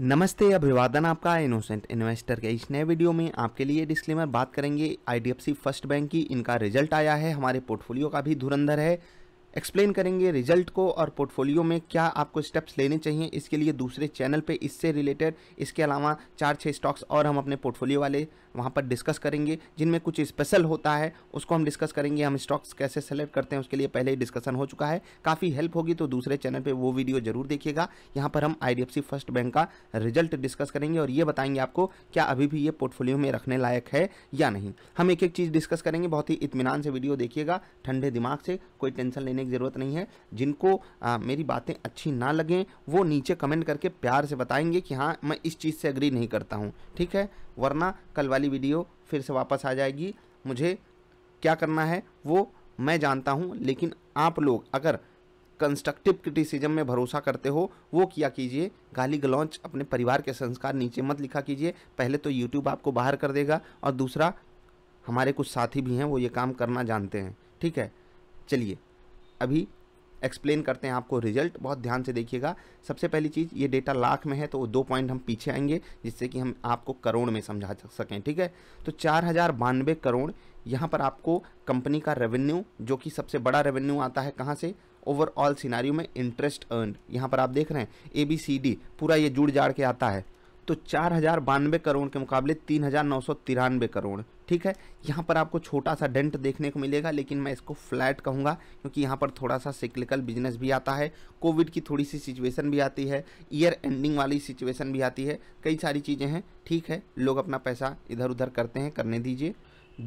नमस्ते अभिवादन आपका इनोसेंट इन्वेस्टर के इस नए वीडियो में आपके लिए डिस्क्लेमर बात करेंगे आईडीएफसी फर्स्ट बैंक की इनका रिजल्ट आया है हमारे पोर्टफोलियो का भी धुरंधर है एक्सप्लेन करेंगे रिजल्ट को और पोर्टफोलियो में क्या आपको स्टेप्स लेने चाहिए इसके लिए दूसरे चैनल पे इससे रिलेटेड इसके अलावा चार छः स्टॉक्स और हम अपने पोर्टफोलियो वाले वहाँ पर डिस्कस करेंगे जिनमें कुछ स्पेशल होता है उसको हम डिस्कस करेंगे हम स्टॉक्स कैसे सेलेक्ट करते हैं उसके लिए पहले ही डिस्कशन हो चुका है काफ़ी हेल्प होगी तो दूसरे चैनल पर वो वीडियो जरूर देखिएगा यहाँ पर हम आई फर्स्ट बैंक का रिजल्ट डिस्कस करेंगे और ये बताएंगे आपको क्या अभी भी ये पोर्टफोलियो में रखने लायक है या नहीं हम एक एक चीज़ डिस्कस करेंगे बहुत ही इतमान से वीडियो देखिएगा ठंडे दिमाग से कोई टेंशन लेने की ज़रूरत नहीं है जिनको आ, मेरी बातें अच्छी ना लगें वो नीचे कमेंट करके प्यार से बताएंगे कि हाँ मैं इस चीज़ से अग्री नहीं करता हूँ ठीक है वरना कल वाली वीडियो फिर से वापस आ जाएगी मुझे क्या करना है वो मैं जानता हूँ लेकिन आप लोग अगर कंस्ट्रक्टिव क्रिटिसिज्म में भरोसा करते हो वो किया कीजिए गाली गलौच अपने परिवार के संस्कार नीचे मत लिखा कीजिए पहले तो यूट्यूब आपको बाहर कर देगा और दूसरा हमारे कुछ साथी भी हैं वो ये काम करना जानते हैं ठीक है चलिए अभी एक्सप्लेन करते हैं आपको रिजल्ट बहुत ध्यान से देखिएगा सबसे पहली चीज़ ये डेटा लाख में है तो दो पॉइंट हम पीछे आएंगे जिससे कि हम आपको करोड़ में समझा सकें ठीक है तो चार हज़ार बानवे करोड़ यहाँ पर आपको कंपनी का रेवेन्यू जो कि सबसे बड़ा रेवेन्यू आता है कहाँ से ओवरऑल सिनारियों में इंटरेस्ट अर्न यहाँ पर आप देख रहे हैं ए बी सी डी पूरा ये जुड़ जाड़ के आता है तो चार हज़ार बानवे करोड़ के मुकाबले तीन हज़ार नौ सौ तिरानवे करोड़ ठीक है यहाँ पर आपको छोटा सा डेंट देखने को मिलेगा लेकिन मैं इसको फ्लैट कहूँगा क्योंकि यहाँ पर थोड़ा सा सिक्लिकल बिजनेस भी आता है कोविड की थोड़ी सी सिचुएशन भी आती है ईयर एंडिंग वाली सिचुएशन भी आती है कई सारी चीज़ें हैं ठीक है लोग अपना पैसा इधर उधर करते हैं करने दीजिए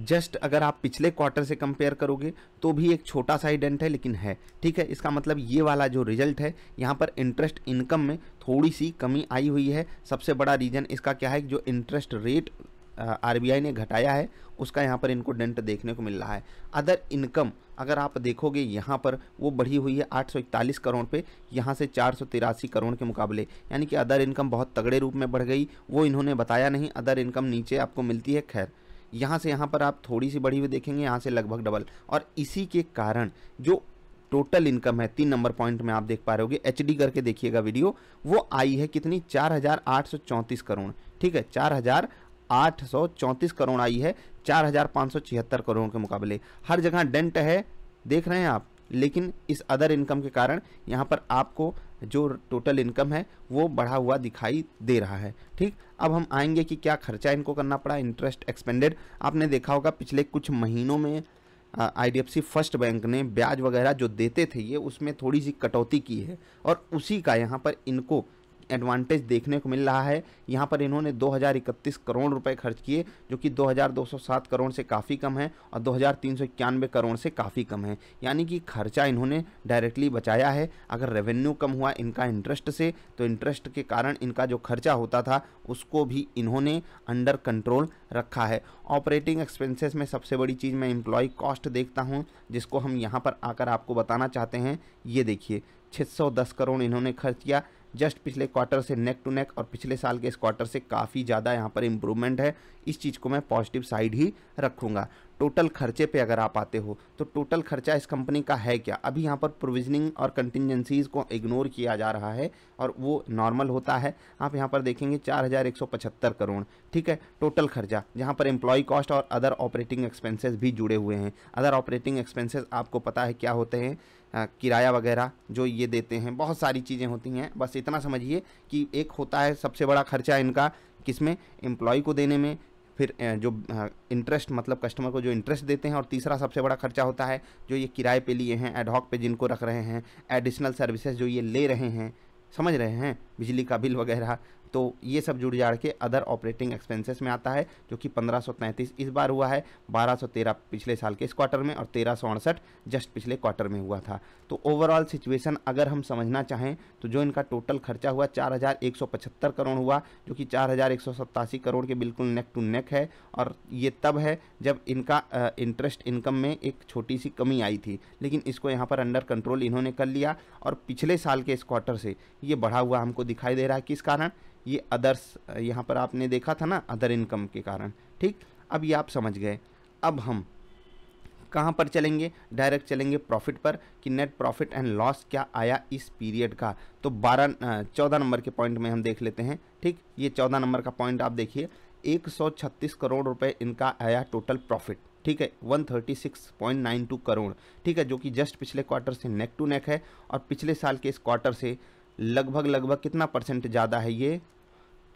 जस्ट अगर आप पिछले क्वार्टर से कंपेयर करोगे तो भी एक छोटा सा ही डेंट है लेकिन है ठीक है इसका मतलब ये वाला जो रिजल्ट है यहाँ पर इंटरेस्ट इनकम में थोड़ी सी कमी आई हुई है सबसे बड़ा रीज़न इसका क्या है जो इंटरेस्ट रेट आरबीआई ने घटाया है उसका यहाँ पर इनको डेंट देखने को मिल रहा है अदर इनकम अगर आप देखोगे यहाँ पर वो बढ़ी हुई है 841 करोड़ पे यहाँ से चार करोड़ के मुकाबले यानी कि अदर इनकम बहुत तगड़े रूप में बढ़ गई वो इन्होंने बताया नहीं अदर इनकम नीचे आपको मिलती है खैर यहाँ से यहाँ पर आप थोड़ी सी बढ़ी हुई देखेंगे यहाँ से लगभग डबल और इसी के कारण जो टोटल इनकम है तीन नंबर पॉइंट में आप देख पा रहे होगे एच करके देखिएगा वीडियो वो आई है कितनी चार करोड़ ठीक है चार आठ सौ चौंतीस करोड़ आई है चार हजार पाँच सौ छिहत्तर करोड़ के मुकाबले हर जगह डेंट है देख रहे हैं आप लेकिन इस अदर इनकम के कारण यहाँ पर आपको जो टोटल इनकम है वो बढ़ा हुआ दिखाई दे रहा है ठीक अब हम आएंगे कि क्या खर्चा इनको करना पड़ा इंटरेस्ट एक्सपेंडेड आपने देखा होगा पिछले कुछ महीनों में आईडीएफसी फर्स्ट बैंक ने ब्याज वगैरह जो देते थे ये उसमें थोड़ी सी कटौती की है और उसी का यहाँ पर इनको एडवांटेज देखने को मिल रहा है यहाँ पर इन्होंने 2031 करोड़ रुपए खर्च किए जो कि 2207 करोड़ से काफ़ी कम है और दो करोड़ से काफ़ी कम है यानी कि खर्चा इन्होंने डायरेक्टली बचाया है अगर रेवेन्यू कम हुआ इनका इंटरेस्ट से तो इंटरेस्ट के कारण इनका जो खर्चा होता था उसको भी इन्होंने अंडर कंट्रोल रखा है ऑपरेटिंग एक्सपेंसेस में सबसे बड़ी चीज़ मैं इम्प्लॉय कॉस्ट देखता हूँ जिसको हम यहाँ पर आकर आपको बताना चाहते हैं ये देखिए 610 करोड़ इन्होंने खर्च किया जस्ट पिछले क्वार्टर से नेक टू नेक और पिछले साल के इस क्वार्टर से काफ़ी ज़्यादा यहाँ पर इम्प्रूवमेंट है इस चीज़ को मैं पॉजिटिव साइड ही रखूँगा टोटल खर्चे पे अगर आप आते हो तो टोटल खर्चा इस कंपनी का है क्या अभी यहाँ पर प्रोविजनिंग और कंटिजेंसीज़ को इग्नोर किया जा रहा है और वो नॉर्मल होता है आप यहाँ पर देखेंगे चार हज़ार एक सौ पचहत्तर करोड़ ठीक है टोटल खर्चा जहाँ पर एम्प्लॉय कॉस्ट और अदर ऑपरेटिंग एक्सपेंसेस भी जुड़े हुए हैं अदर ऑपरेटिंग एक्सपेंसेज आपको पता है क्या होते हैं किराया वगैरह जो ये देते हैं बहुत सारी चीज़ें होती हैं बस इतना समझिए कि एक होता है सबसे बड़ा खर्चा इनका किसमें एम्प्लॉय को देने में फिर जो इंटरेस्ट मतलब कस्टमर को जो इंटरेस्ट देते हैं और तीसरा सबसे बड़ा खर्चा होता है जो ये किराए पे लिए हैं एडहॉक पे जिनको रख रहे हैं एडिशनल सर्विसेज जो ये ले रहे हैं समझ रहे हैं बिजली का बिल वगैरह तो ये सब जुड़ जाड़ के अदर ऑपरेटिंग एक्सपेंसेस में आता है जो कि पंद्रह इस बार हुआ है 1213 पिछले साल के इस क्वार्टर में और तेरह जस्ट पिछले क्वार्टर में हुआ था तो ओवरऑल सिचुएशन अगर हम समझना चाहें तो जो इनका टोटल खर्चा हुआ चार करोड़ हुआ जो कि चार करोड़ के बिल्कुल नेक टू नेक है और ये तब है जब इनका इंटरेस्ट इनकम में एक छोटी सी कमी आई थी लेकिन इसको यहाँ पर अंडर कंट्रोल इन्होंने कर लिया और पिछले साल के इस क्वार्टर से ये बढ़ा हुआ हमको दिखाई दे रहा है किस कारण ये अदर्स यहाँ पर आपने देखा था ना अदर इनकम के कारण ठीक अब ये आप समझ गए अब हम कहाँ पर चलेंगे डायरेक्ट चलेंगे प्रॉफिट पर कि नेट प्रॉफिट एंड लॉस क्या आया इस पीरियड का तो बारह चौदह नंबर के पॉइंट में हम देख लेते हैं ठीक ये चौदह नंबर का पॉइंट आप देखिए 136 करोड़ रुपए इनका आया टोटल प्रॉफिट ठीक है 136.92 करोड़ ठीक है जो कि जस्ट पिछले क्वार्टर से नेक टू नेक है और पिछले साल के इस क्वार्टर से लगभग लगभग कितना परसेंट ज़्यादा है ये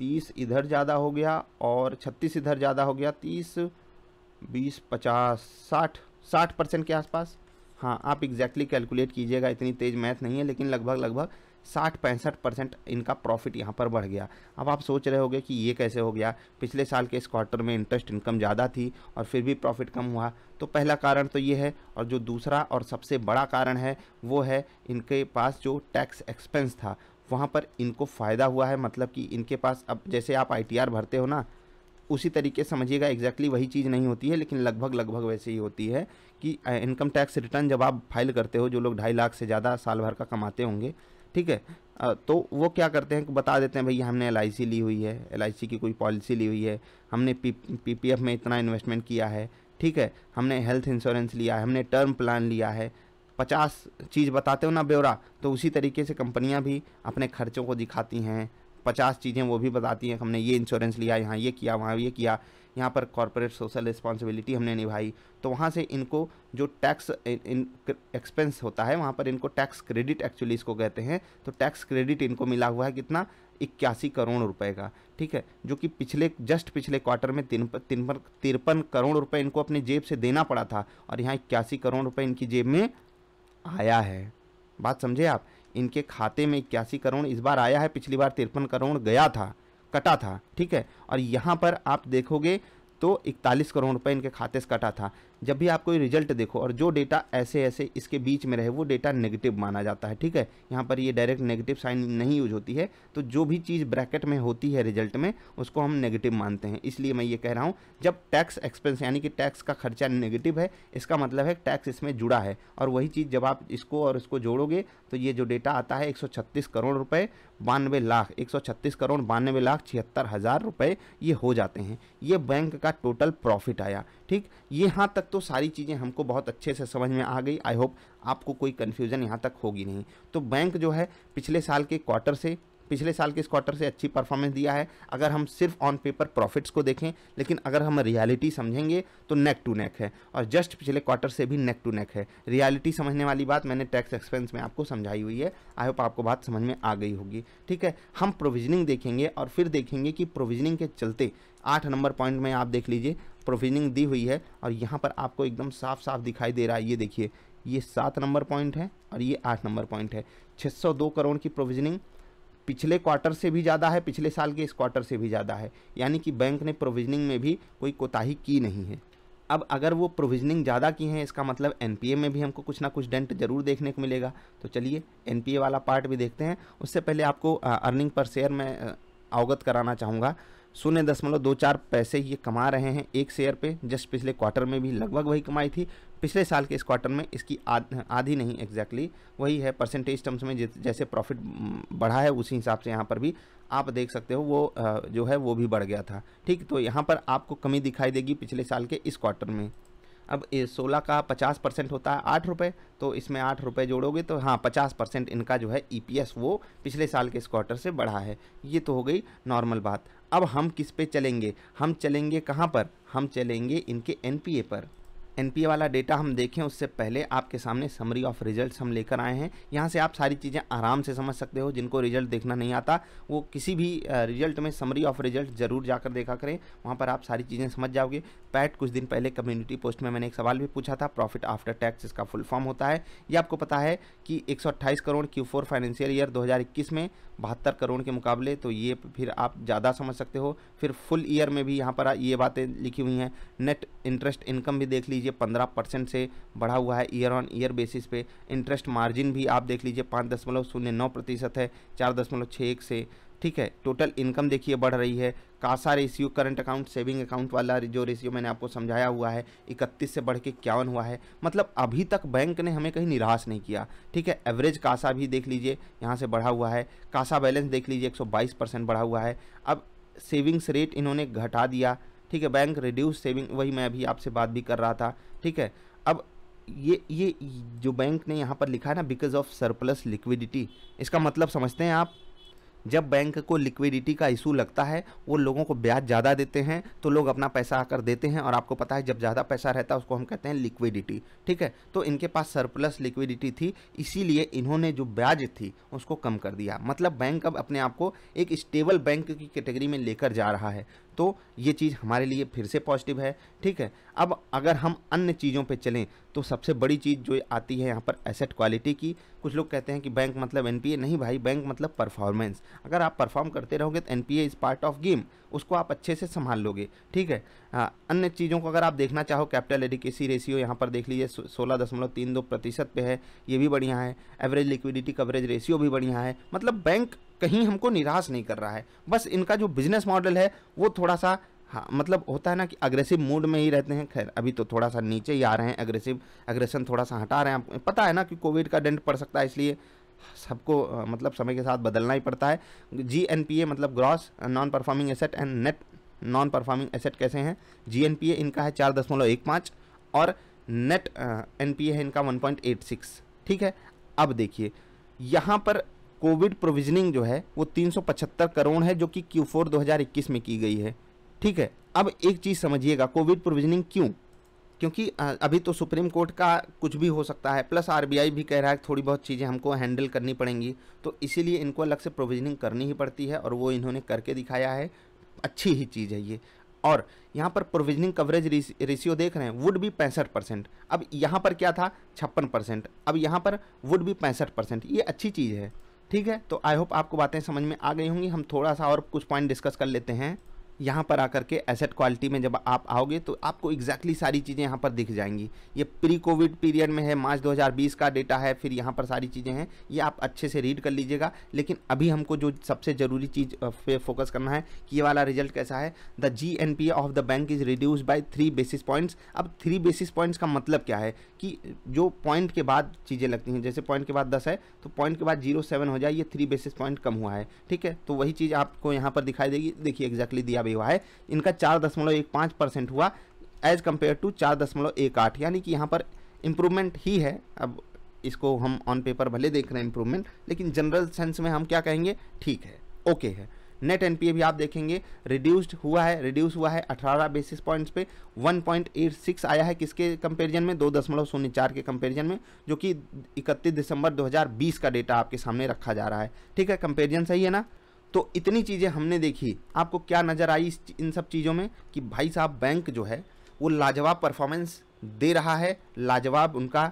तीस इधर ज़्यादा हो गया और छत्तीस इधर ज़्यादा हो गया तीस बीस पचास साठ साठ परसेंट के आसपास हाँ आप एग्जैक्टली कैलकुलेट कीजिएगा इतनी तेज़ मैथ नहीं है लेकिन लगभग लगभग साठ पैंसठ परसेंट इनका प्रॉफिट यहाँ पर बढ़ गया अब आप सोच रहे होगे कि ये कैसे हो गया पिछले साल के इस क्वार्टर में इंटरेस्ट इनकम ज़्यादा थी और फिर भी प्रॉफिट कम हुआ तो पहला कारण तो ये है और जो दूसरा और सबसे बड़ा कारण है वो है इनके पास जो टैक्स एक्सपेंस था वहाँ पर इनको फ़ायदा हुआ है मतलब कि इनके पास अब जैसे आप आई भरते हो ना उसी तरीके समझिएगा एग्जैक्टली वही चीज़ नहीं होती है लेकिन लगभग लगभग वैसे ही होती है कि इनकम टैक्स रिटर्न जब आप फाइल करते हो जो लोग ढाई लाख से ज़्यादा साल भर का कमाते होंगे ठीक है तो वो क्या करते हैं बता देते हैं भैया हमने एल ली हुई है एल की कोई पॉलिसी ली हुई है हमने पी पी में इतना इन्वेस्टमेंट किया है ठीक है हमने हेल्थ इंश्योरेंस लिया है हमने टर्म प्लान लिया है पचास चीज़ बताते हो ना ब्यौरा तो उसी तरीके से कंपनियां भी अपने खर्चों को दिखाती हैं पचास चीज़ें वो भी बताती हैं हमने ये इंश्योरेंस लिया यहाँ ये किया वहाँ ये किया यहाँ पर कॉरपोरेट सोशल रिस्पॉन्सिबिलिटी हमने निभाई तो वहाँ से इनको जो टैक्स इन एक्सपेंस होता है वहाँ पर इनको टैक्स क्रेडिट एक्चुअली इसको कहते हैं तो टैक्स क्रेडिट इनको मिला हुआ है कितना इक्यासी करोड़ रुपए का ठीक है जो कि पिछले जस्ट पिछले क्वार्टर में तिरपन तिरपन तिरपन करोड़ रुपए इनको अपनी जेब से देना पड़ा था और यहाँ इक्यासी करोड़ रुपए इनकी जेब में हाँ। आया है बात समझे आप इनके खाते में इक्यासी करोड़ इस बार आया है पिछली बार तिरपन करोड़ गया था कटा था ठीक है और यहाँ पर आप देखोगे तो इकतालीस करोड़ रुपए इनके खाते से कटा था जब भी आप कोई रिजल्ट देखो और जो डेटा ऐसे ऐसे इसके बीच में रहे वो डेटा नेगेटिव माना जाता है ठीक है यहाँ पर ये डायरेक्ट नेगेटिव साइन नहीं यूज होती है तो जो भी चीज़ ब्रैकेट में होती है रिजल्ट में उसको हम नेगेटिव मानते हैं इसलिए मैं ये कह रहा हूँ जब टैक्स एक्सपेंस यानी कि टैक्स का खर्चा नेगेटिव है इसका मतलब है टैक्स इसमें जुड़ा है और वही चीज़ जब आप इसको और इसको जोड़ोगे तो ये जो डेटा आता है एक करोड़ रुपये बानवे लाख एक करोड़ बानवे लाख छिहत्तर हज़ार रुपये ये हो जाते हैं ये बैंक का टोटल प्रॉफिट आया ठीक यहाँ तक तो सारी चीज़ें हमको बहुत अच्छे से समझ में आ गई आई होप आपको कोई कन्फ्यूज़न यहाँ तक होगी नहीं तो बैंक जो है पिछले साल के क्वार्टर से पिछले साल के इस क्वार्टर से अच्छी परफॉर्मेंस दिया है अगर हम सिर्फ ऑन पेपर प्रॉफिट्स को देखें लेकिन अगर हम रियलिटी समझेंगे तो नेक टू नेक है और जस्ट पिछले क्वार्टर से भी नेक टू नेक है रियलिटी समझने वाली बात मैंने टैक्स एक्सपेंस में आपको समझाई हुई है आई होप आपको बात समझ में आ गई होगी ठीक है हम प्रोविजनिंग देखेंगे और फिर देखेंगे कि प्रोविजनिंग के चलते आठ नंबर पॉइंट में आप देख लीजिए प्रोविजनिंग दी हुई है और यहाँ पर आपको एकदम साफ साफ दिखाई दे रहा है ये देखिए ये सात नंबर पॉइंट है और ये आठ नंबर पॉइंट है 602 करोड़ की प्रोविजनिंग पिछले क्वार्टर से भी ज़्यादा है पिछले साल के इस क्वार्टर से भी ज़्यादा है यानी कि बैंक ने प्रोविजनिंग में भी कोई कोताही की नहीं है अब अगर वो प्रोविजनिंग ज़्यादा की है इसका मतलब एन में भी हमको कुछ ना कुछ डेंट जरूर देखने को मिलेगा तो चलिए एन वाला पार्ट भी देखते हैं उससे पहले आपको अर्निंग पर शेयर में अवगत कराना चाहूँगा शून्य दशमलव दो चार पैसे ये कमा रहे हैं एक शेयर पे जस्ट पिछले क्वार्टर में भी लगभग वही कमाई थी पिछले साल के इस क्वार्टर में इसकी आध, आधी नहीं एग्जैक्टली exactly, वही है परसेंटेज टर्म्स में जैसे प्रॉफिट बढ़ा है उसी हिसाब से यहाँ पर भी आप देख सकते हो वो जो है वो भी बढ़ गया था ठीक तो यहाँ पर आपको कमी दिखाई देगी पिछले साल के इस क्वार्टर में अब सोलह का पचास परसेंट होता है आठ रुपये तो इसमें आठ रुपये जोड़ोगे तो हाँ पचास परसेंट इनका जो है ईपीएस e वो पिछले साल के इस क्वार्टर से बढ़ा है ये तो हो गई नॉर्मल बात अब हम किस पे चलेंगे हम चलेंगे कहाँ पर हम चलेंगे इनके एनपीए पर एनपीए वाला डेटा हम देखें उससे पहले आपके सामने समरी ऑफ रिजल्ट्स हम लेकर आए हैं यहाँ से आप सारी चीज़ें आराम से समझ सकते हो जिनको रिजल्ट देखना नहीं आता वो किसी भी रिजल्ट में समरी ऑफ रिजल्ट ज़रूर जाकर देखा करें वहाँ पर आप सारी चीज़ें समझ जाओगे पैट कुछ दिन पहले कम्युनिटी पोस्ट में मैंने एक सवाल भी पूछा था प्रॉफिट आफ्टर टैक्स इसका फुल फॉर्म होता है ये आपको पता है कि एक crore Q four financial year दो में बहत्तर करोड़ के मुकाबले तो ये फिर आप ज़्यादा समझ सकते हो फिर फुल ईयर में भी यहाँ पर ये बातें लिखी हुई हैं नेट इंटरेस्ट इनकम भी देख लीजिए लीजिए पंद्रह परसेंट से बढ़ा हुआ है ईयर ऑन ईयर बेसिस पे इंटरेस्ट मार्जिन भी आप देख लीजिए पाँच दशमलव शून्य नौ प्रतिशत है चार दशमलव छः एक से ठीक है टोटल इनकम देखिए बढ़ रही है CASA ratio current account saving account वाला जो रेशियो मैंने आपको समझाया हुआ है इकतीस से बढ़ के इक्यावन हुआ है मतलब अभी तक बैंक ने हमें कहीं निराश नहीं किया ठीक है एवरेज कासा भी देख लीजिए यहाँ से बढ़ा हुआ है कासा बैलेंस देख लीजिए एक परसेंट बढ़ा हुआ है अब सेविंग्स रेट इन्होंने घटा दिया ठीक है बैंक रिड्यूस सेविंग वही मैं अभी आपसे बात भी कर रहा था ठीक है अब ये ये जो बैंक ने यहाँ पर लिखा है ना बिकॉज ऑफ सरप्लस लिक्विडिटी इसका मतलब समझते हैं आप जब बैंक को लिक्विडिटी का इशू लगता है वो लोगों को ब्याज ज़्यादा देते हैं तो लोग अपना पैसा आकर देते हैं और आपको पता है जब ज़्यादा पैसा रहता है उसको हम कहते हैं लिक्विडिटी ठीक है तो इनके पास सरप्लस लिक्विडिटी थी इसीलिए इन्होंने जो ब्याज थी उसको कम कर दिया मतलब बैंक अब अपने आप को एक स्टेबल बैंक की कैटेगरी में लेकर जा रहा है तो ये चीज़ हमारे लिए फिर से पॉजिटिव है ठीक है अब अगर हम अन्य चीज़ों पे चलें तो सबसे बड़ी चीज़ जो आती है यहाँ पर एसेट क्वालिटी की कुछ लोग कहते हैं कि बैंक मतलब एनपीए नहीं भाई बैंक मतलब परफॉर्मेंस अगर आप परफॉर्म करते रहोगे तो NPA is part of game उसको आप अच्छे से संभाल लोगे ठीक है आ, हाँ, अन्य चीज़ों को अगर आप देखना चाहो कैपिटल एडिकेसी रेशियो यहाँ पर देख लीजिए सोलह दशमलव तीन दो प्रतिशत पे है ये भी बढ़िया है एवरेज लिक्विडिटी कवरेज रेशियो भी बढ़िया है मतलब बैंक कहीं हमको निराश नहीं कर रहा है बस इनका जो बिजनेस मॉडल है वो थोड़ा सा हाँ मतलब होता है ना कि अग्रेसिव मूड में ही रहते हैं खैर अभी तो थोड़ा सा नीचे ही आ रहे हैं अग्रेसिव अग्रेशन थोड़ा सा हटा रहे हैं आप पता है ना कि कोविड का डेंट पड़ सकता है इसलिए सबको मतलब समय के साथ बदलना ही पड़ता है जी एन पी ए मतलब gross non performing asset and net non performing asset कैसे हैं जी एन पी ए इनका है चार दशमलव एक पाँच और नेट एन पी ए है इनका वन पॉइंट एट सिक्स ठीक है अब देखिए यहाँ पर कोविड प्रोविजनिंग जो है वो 375 करोड़ है जो कि Q4 2021 में की गई है ठीक है अब एक चीज़ समझिएगा कोविड प्रोविजनिंग क्यों क्योंकि अभी तो सुप्रीम कोर्ट का कुछ भी हो सकता है प्लस आरबीआई भी कह रहा है थोड़ी बहुत चीज़ें हमको हैंडल करनी पड़ेंगी तो इसीलिए इनको अलग से प्रोविजनिंग करनी ही पड़ती है और वो इन्होंने करके दिखाया है अच्छी ही चीज़ है ये और यहाँ पर प्रोविजनिंग कवरेज रेशियो देख रहे हैं वुड भी पैंसठ परसेंट अब यहाँ पर क्या था छप्पन परसेंट अब यहाँ पर वुड भी पैंसठ परसेंट ये अच्छी चीज़ है ठीक है तो आई होप आपको बातें समझ में आ गई होंगी हम थोड़ा सा और कुछ पॉइंट डिस्कस कर लेते हैं यहाँ पर आकर के एसेट क्वालिटी में जब आप आओगे तो आपको एग्जैक्टली सारी चीज़ें यहाँ पर दिख जाएंगी ये प्री कोविड पीरियड में है मार्च 2020 का डेटा है फिर यहाँ पर सारी चीज़ें हैं ये आप अच्छे से रीड कर लीजिएगा लेकिन अभी हमको जो सबसे ज़रूरी चीज़ पे फोकस करना है कि ये वाला रिजल्ट कैसा है the G N P of the bank is reduce by three basis points अब थ्री बेसिस पॉइंट्स का मतलब क्या है कि जो पॉइंट के बाद चीज़ें लगती हैं जैसे पॉइंट के बाद दस है तो पॉइंट के बाद जीरो सेवन हो जाए ये थ्री बेसिस पॉइंट कम हुआ है ठीक है तो वही चीज़ आपको यहाँ पर दिखाई देगी देखिए एग्जैक्टली दिया बड़ी हुआ है इनका चार दशमलव एक पाँच परसेंट हुआ एज कम्पेयर टू चार दशमलव एक आठ यानी कि यहाँ पर इम्प्रूवमेंट ही है अब इसको हम ऑन पेपर भले देख रहे हैं इम्प्रूवमेंट लेकिन जनरल सेंस में हम क्या कहेंगे ठीक है ओके है नेट एन भी आप देखेंगे रिड्यूस्ड हुआ है रिड्यूस हुआ है 18 बेसिस पॉइंट्स पे 1.86 आया है किसके कंपैरिजन में दो दशमलव शून्य चार के कंपैरिजन में जो कि 31 दिसंबर 2020 का डेटा आपके सामने रखा जा रहा है ठीक है कंपैरिजन सही है ना तो इतनी चीज़ें हमने देखी आपको क्या नज़र आई इन सब चीज़ों में कि भाई साहब बैंक जो है वो लाजवाब परफॉर्मेंस दे रहा है लाजवाब उनका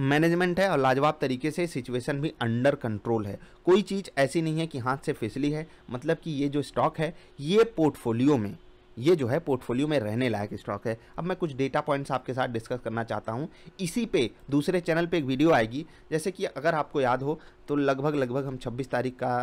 मैनेजमेंट है और लाजवाब तरीके से सिचुएशन भी अंडर कंट्रोल है कोई चीज़ ऐसी नहीं है कि हाथ से फिसली है मतलब कि ये जो स्टॉक है ये पोर्टफोलियो में ये जो है पोर्टफोलियो में रहने लायक स्टॉक है अब मैं कुछ डेटा पॉइंट्स आपके साथ डिस्कस करना चाहता हूँ इसी पे दूसरे चैनल पे एक वीडियो आएगी जैसे कि अगर आपको याद हो तो लगभग लगभग हम 26 तारीख का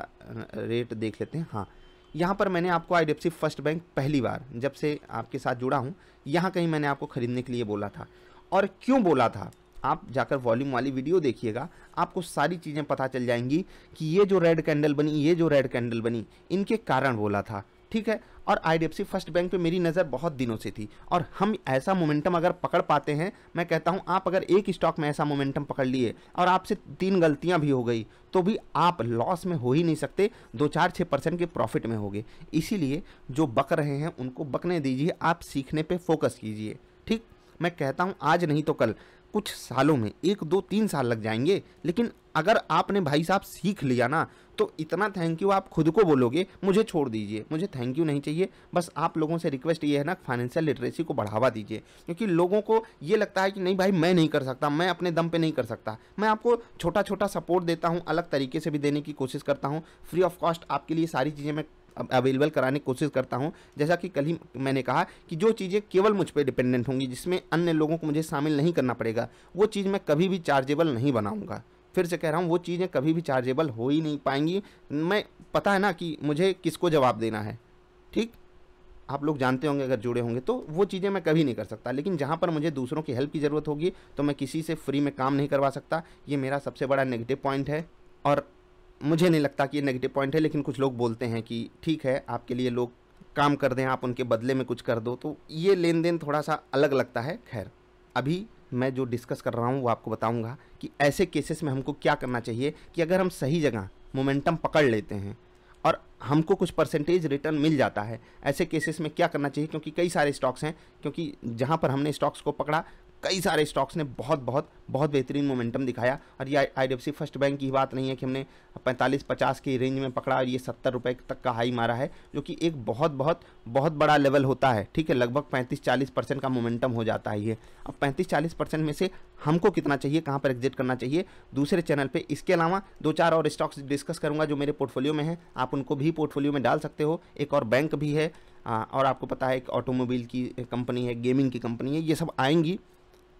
रेट देख लेते हैं हाँ यहाँ पर मैंने आपको आई फर्स्ट बैंक पहली बार जब से आपके साथ जुड़ा हूँ यहाँ कहीं मैंने आपको ख़रीदने के लिए बोला था और क्यों बोला था आप जाकर वॉल्यूम वाली वीडियो देखिएगा आपको सारी चीज़ें पता चल जाएंगी कि ये जो रेड कैंडल बनी ये जो रेड कैंडल बनी इनके कारण बोला था ठीक है और आईडीएफसी फर्स्ट बैंक पे मेरी नज़र बहुत दिनों से थी और हम ऐसा मोमेंटम अगर पकड़ पाते हैं मैं कहता हूँ आप अगर एक स्टॉक में ऐसा मोमेंटम पकड़ लिए और आपसे तीन गलतियाँ भी हो गई तो भी आप लॉस में हो ही नहीं सकते दो चार छः परसेंट के प्रॉफिट में होगे इसीलिए जो बक रहे हैं उनको बकने दीजिए आप सीखने पर फोकस कीजिए ठीक मैं कहता हूँ आज नहीं तो कल कुछ सालों में एक दो तीन साल लग जाएंगे लेकिन अगर आपने भाई साहब सीख लिया ना तो इतना थैंक यू आप खुद को बोलोगे मुझे छोड़ दीजिए मुझे थैंक यू नहीं चाहिए बस आप लोगों से रिक्वेस्ट ये है ना फाइनेंशियल लिटरेसी को बढ़ावा दीजिए क्योंकि लोगों को ये लगता है कि नहीं भाई मैं नहीं कर सकता मैं अपने दम पे नहीं कर सकता मैं आपको छोटा छोटा सपोर्ट देता हूँ अलग तरीके से भी देने की कोशिश करता हूँ फ्री ऑफ कॉस्ट आपके लिए सारी चीज़ें मैं अवेलेबल कराने की कोशिश करता हूँ जैसा कि कल ही मैंने कहा कि जो चीज़ें केवल मुझ पर डिपेंडेंट होंगी जिसमें अन्य लोगों को मुझे शामिल नहीं करना पड़ेगा वो चीज़ मैं कभी भी चार्जेबल नहीं बनाऊँगा फिर से कह रहा हूँ वो चीज़ें कभी भी चार्जेबल हो ही नहीं पाएंगी मैं पता है ना कि मुझे किसको जवाब देना है ठीक आप लोग जानते होंगे अगर जुड़े होंगे तो वो चीज़ें मैं कभी नहीं कर सकता लेकिन जहाँ पर मुझे दूसरों की हेल्प की ज़रूरत होगी तो मैं किसी से फ्री में काम नहीं करवा सकता ये मेरा सबसे बड़ा नेगेटिव पॉइंट है और मुझे नहीं लगता कि ये नेगेटिव पॉइंट है लेकिन कुछ लोग बोलते हैं कि ठीक है आपके लिए लोग काम कर दें आप उनके बदले में कुछ कर दो तो ये लेन देन थोड़ा सा अलग लगता है खैर अभी मैं जो डिस्कस कर रहा हूँ वो आपको बताऊँगा कि ऐसे केसेस में हमको क्या करना चाहिए कि अगर हम सही जगह मोमेंटम पकड़ लेते हैं और हमको कुछ परसेंटेज रिटर्न मिल जाता है ऐसे केसेस में क्या करना चाहिए क्योंकि कई सारे स्टॉक्स हैं क्योंकि जहाँ पर हमने स्टॉक्स को पकड़ा कई सारे स्टॉक्स ने बहुत बहुत बहुत बेहतरीन मोमेंटम दिखाया और ये आई डी फर्स्ट बैंक की बात नहीं है कि हमने 45-50 की रेंज में पकड़ा और ये सत्तर रुपये तक का हाई मारा है जो कि एक बहुत बहुत बहुत बड़ा लेवल होता है ठीक है लगभग 35-40 परसेंट का मोमेंटम हो जाता है ये अब 35-40 परसेंट में से हमको कितना चाहिए कहाँ पर एग्जिट करना चाहिए दूसरे चैनल पर इसके अलावा दो चार और स्टॉक्स डिस्कस करूँगा जो मेरे पोर्टफोलियो में हैं आप उनको भी पोर्टफोलियो में डाल सकते हो एक और बैंक भी है और आपको पता है एक ऑटोमोबाइल की कंपनी है गेमिंग की कंपनी है ये सब आएंगी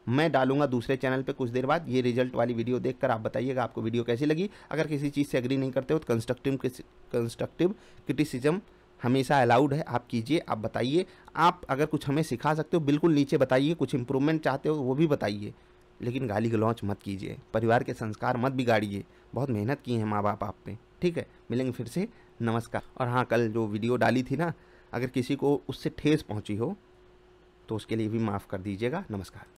मैं डालूंगा दूसरे चैनल पे कुछ देर बाद ये रिजल्ट वाली वीडियो देखकर आप बताइएगा आपको वीडियो कैसी लगी अगर किसी चीज़ से एग्री नहीं करते हो तो कंस्ट्रक्टिव कंस्ट्रक्टिव क्रिटिसिज्म हमेशा अलाउड है आप कीजिए आप बताइए आप अगर कुछ हमें सिखा सकते हो बिल्कुल नीचे बताइए कुछ इंप्रूवमेंट चाहते हो तो वो भी बताइए लेकिन गाली गलौच मत कीजिए परिवार के संस्कार मत बिगाड़िए बहुत मेहनत की है माँ बाप आप पे ठीक है मिलेंगे फिर से नमस्कार और हाँ कल जो वीडियो डाली थी ना अगर किसी को उससे ठेस पहुँची हो तो उसके लिए भी माफ़ कर दीजिएगा नमस्कार